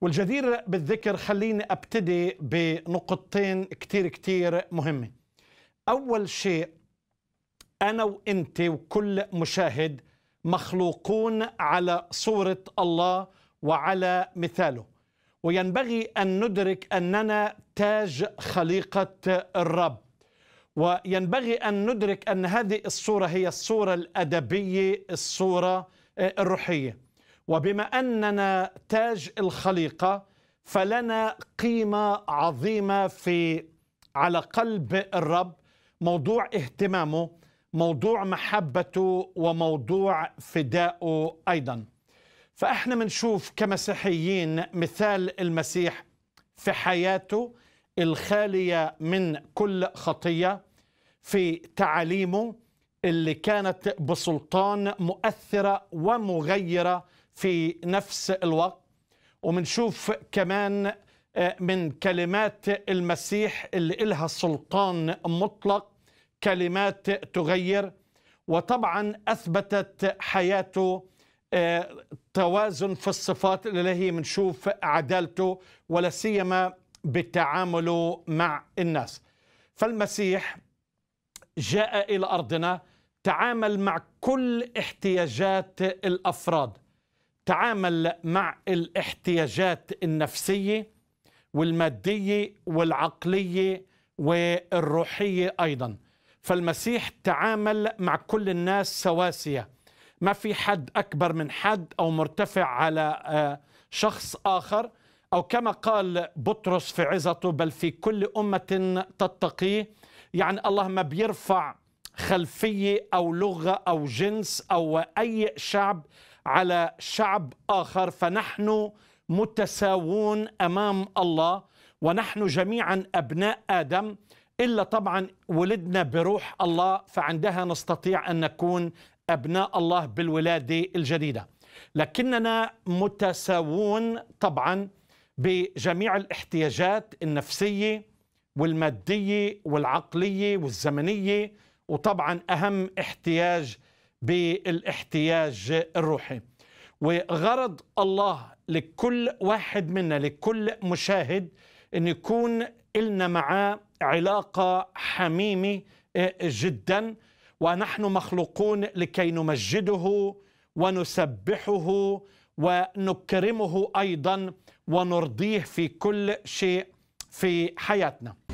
والجدير بالذكر خليني ابتدي بنقطتين كتير كتير مهمه اول شيء انا وانت وكل مشاهد مخلوقون على صوره الله وعلى مثاله وينبغي ان ندرك اننا تاج خليقه الرب وينبغي ان ندرك ان هذه الصوره هي الصوره الادبيه الصوره آه، الروحيه وبما اننا تاج الخليقه فلنا قيمه عظيمه في على قلب الرب موضوع اهتمامه موضوع محبته وموضوع فدائه ايضا فاحنا بنشوف كمسيحيين مثال المسيح في حياته الخاليه من كل خطيه في تعاليمه اللي كانت بسلطان مؤثره ومغيره في نفس الوقت ومنشوف كمان آه، من كلمات المسيح اللي إلها سلطان مطلق كلمات تغير وطبعا أثبتت حياته آه، توازن في الصفات الإلهية منشوف عدالته ولا سيما بتعامله مع الناس فالمسيح جاء إلى أرضنا تعامل مع كل احتياجات الأفراد تعامل مع الاحتياجات النفسيه والماديه والعقليه والروحيه ايضا فالمسيح تعامل مع كل الناس سواسيه ما في حد اكبر من حد او مرتفع على آه، شخص اخر او كما قال بطرس في عظته بل في كل امه تتقيه يعني الله ما بيرفع خلفيه او لغه او جنس او اي شعب على شعب اخر فنحن متساوون امام الله ونحن جميعا ابناء ادم الا طبعا ولدنا بروح الله فعندها نستطيع ان نكون ابناء الله بالولاده الجديده لكننا متساوون طبعا بجميع الاحتياجات النفسيه والماديه والعقليه والزمنيه وطبعا اهم احتياج بالاحتياج الروحي وغرض الله لكل واحد منا لكل مشاهد ان يكون إلنا معاه علاقة حميمة آه، جدا ونحن مخلوقون لكي نمجده ونسبحه ونكرمه أيضا ونرضيه في كل شيء في حياتنا